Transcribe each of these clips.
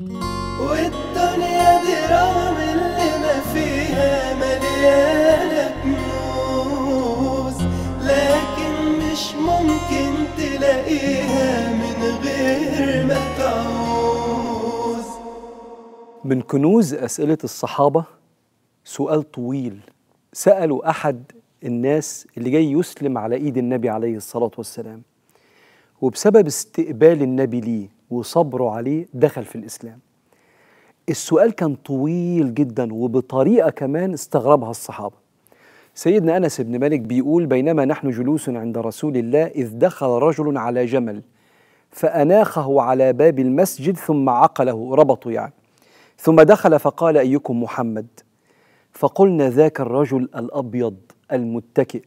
والدنيا دي رغم اللي ما فيها مليانة كنوز لكن مش ممكن تلاقيها من غير ما تعوز من كنوز أسئلة الصحابة سؤال طويل سألوا أحد الناس اللي جاي يسلم على إيد النبي عليه الصلاة والسلام وبسبب استقبال النبي ليه وصبره عليه دخل في الإسلام السؤال كان طويل جدا وبطريقة كمان استغربها الصحابة سيدنا أنس بن مالك بيقول بينما نحن جلوس عند رسول الله إذ دخل رجل على جمل فأناخه على باب المسجد ثم عقله ربطه يعني ثم دخل فقال أيكم محمد فقلنا ذاك الرجل الأبيض المتكئ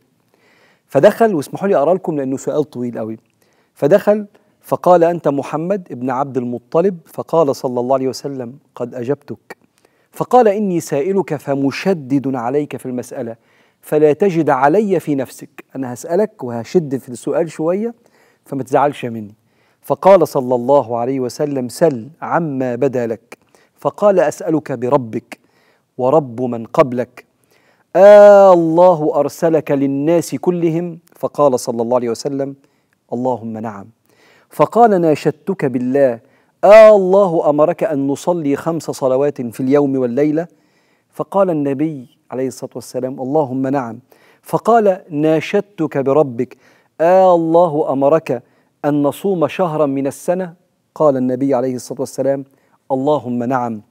فدخل واسمحوا لي أقرأ لكم لأنه سؤال طويل قوي فدخل فقال أنت محمد ابن عبد المطلب فقال صلى الله عليه وسلم قد أجبتك فقال إني سائلك فمشدد عليك في المسألة فلا تجد علي في نفسك أنا هسألك وهشد في السؤال شوية فما تزعلش مني فقال صلى الله عليه وسلم سل عما بدا لك فقال أسألك بربك ورب من قبلك آه الله أرسلك للناس كلهم فقال صلى الله عليه وسلم اللهم نعم فقال ناشدتك بالله آه الله أمرك أن نصلي خمس صلوات في اليوم والليلة فقال النبي عليه الصلاة والسلام اللهم نعم فقال ناشدتك بربك آه الله أمرك أن نصوم شهرا من السنة قال النبي عليه الصلاة والسلام اللهم نعم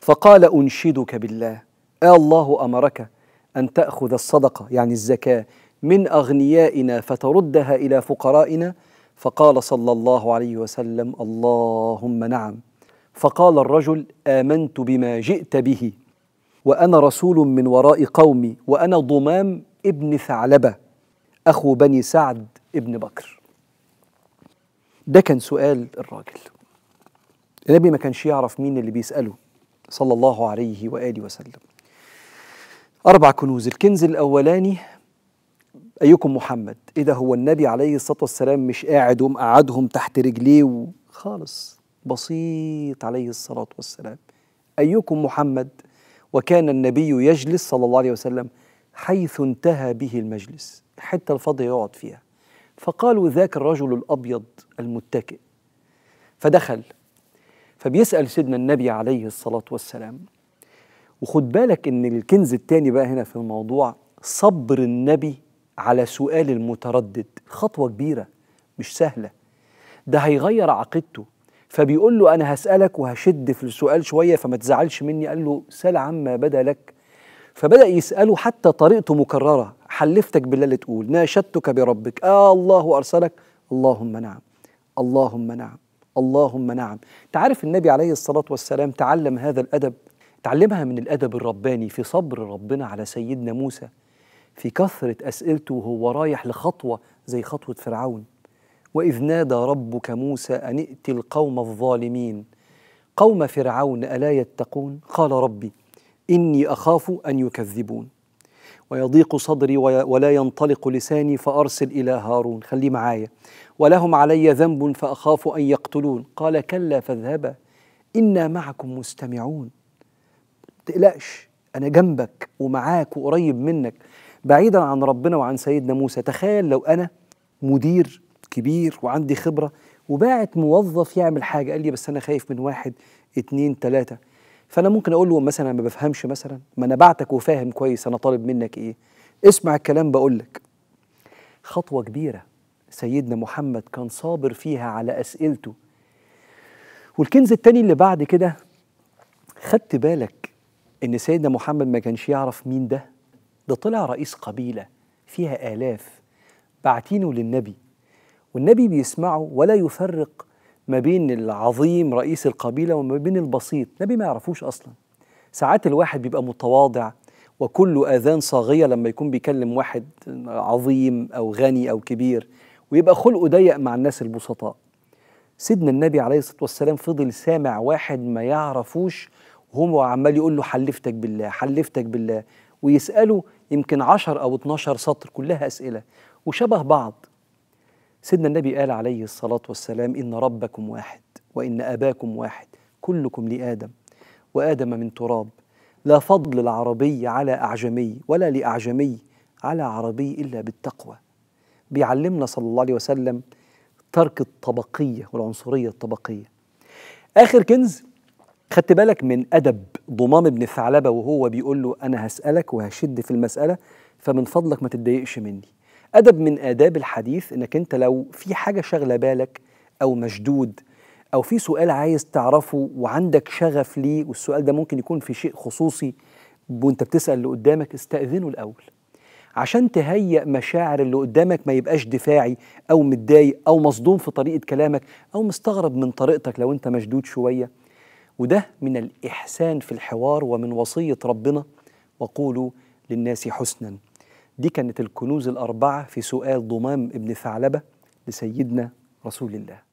فقال أنشدك بالله آه الله أمرك أن تأخذ الصدقة يعني الزكاة من أغنيائنا فتردها إلى فقرائنا فقال صلى الله عليه وسلم اللهم نعم فقال الرجل امنت بما جئت به وانا رسول من وراء قومي وانا ضمام ابن ثعلبه اخو بني سعد ابن بكر ده كان سؤال الراجل النبي ما كانش يعرف مين اللي بيساله صلى الله عليه واله وسلم اربع كنوز الكنز الاولاني أيكم محمد إيه ده هو النبي عليه الصلاة والسلام مش قاعد ومقعدهم تحت رجليه خالص بسيط عليه الصلاة والسلام أيكم محمد وكان النبي يجلس صلى الله عليه وسلم حيث انتهى به المجلس الحتة الفاضية يقعد فيها فقالوا ذاك الرجل الأبيض المتكئ فدخل فبيسأل سيدنا النبي عليه الصلاة والسلام وخد بالك إن الكنز التاني بقى هنا في الموضوع صبر النبي على سؤال المتردد خطوة كبيرة مش سهلة ده هيغير عقيدته فبيقول له أنا هسألك وهشد في السؤال شوية فما تزعلش مني قال له سأل عما بدا لك فبدأ يسأله حتى طريقته مكررة حلفتك بالله اللي تقول ناشدتك بربك آه الله أرسلك اللهم نعم اللهم نعم اللهم نعم تعرف النبي عليه الصلاة والسلام تعلم هذا الأدب تعلمها من الأدب الرباني في صبر ربنا على سيدنا موسى في كثرة أسئلته وهو رايح لخطوة زي خطوة فرعون وإذ نادى ربك موسى أن ائت القوم الظالمين قوم فرعون ألا يتقون قال ربي إني أخاف أن يكذبون ويضيق صدري ولا ينطلق لساني فأرسل إلى هارون خليه معايا ولهم علي ذنب فأخاف أن يقتلون قال كلا فاذهبا إنا معكم مستمعون تقلقش أنا جنبك ومعاك وقريب منك بعيدا عن ربنا وعن سيدنا موسى تخيل لو أنا مدير كبير وعندي خبرة وباعت موظف يعمل حاجة قال لي بس أنا خايف من واحد اتنين تلاتة فأنا ممكن أقول له مثلا ما بفهمش مثلا ما أنا بعتك وفاهم كويس أنا طالب منك إيه اسمع الكلام بقول لك خطوة كبيرة سيدنا محمد كان صابر فيها على أسئلته والكنز التاني اللي بعد كده خدت بالك إن سيدنا محمد ما كانش يعرف مين ده ده طلع رئيس قبيلة فيها آلاف بعتينه للنبي والنبي بيسمعه ولا يفرق ما بين العظيم رئيس القبيلة وما بين البسيط النبي ما يعرفوش أصلا ساعات الواحد بيبقى متواضع وكل آذان صاغية لما يكون بيكلم واحد عظيم أو غني أو كبير ويبقى خلقه ضيق مع الناس البسطاء سيدنا النبي عليه الصلاة والسلام فضل سامع واحد ما يعرفوش وهو عمال يقول له حلفتك بالله حلفتك بالله ويسأله يمكن 10 أو 12 سطر كلها أسئلة وشبه بعض سيدنا النبي قال عليه الصلاة والسلام إن ربكم واحد وإن أباكم واحد كلكم لآدم وآدم من تراب لا فضل العربي على أعجمي ولا لأعجمي على عربي إلا بالتقوى بيعلمنا صلى الله عليه وسلم ترك الطبقية والعنصرية الطبقية آخر كنز خدت بالك من أدب ضمام ابن ثعلبة وهو بيقول له أنا هسألك وهشد في المسألة فمن فضلك ما تتضايقش مني أدب من آداب الحديث إنك أنت لو في حاجة شغلة بالك أو مشدود أو في سؤال عايز تعرفه وعندك شغف ليه والسؤال ده ممكن يكون في شيء خصوصي وأنت بتسأل اللي قدامك استأذنه الأول عشان تهيئ مشاعر اللي قدامك ما يبقاش دفاعي أو متضايق أو مصدوم في طريقة كلامك أو مستغرب من طريقتك لو أنت مشدود شوية وده من الإحسان في الحوار ومن وصية ربنا وقولوا للناس حسنا دي كانت الكنوز الأربعة في سؤال ضمام ابن ثعلبة لسيدنا رسول الله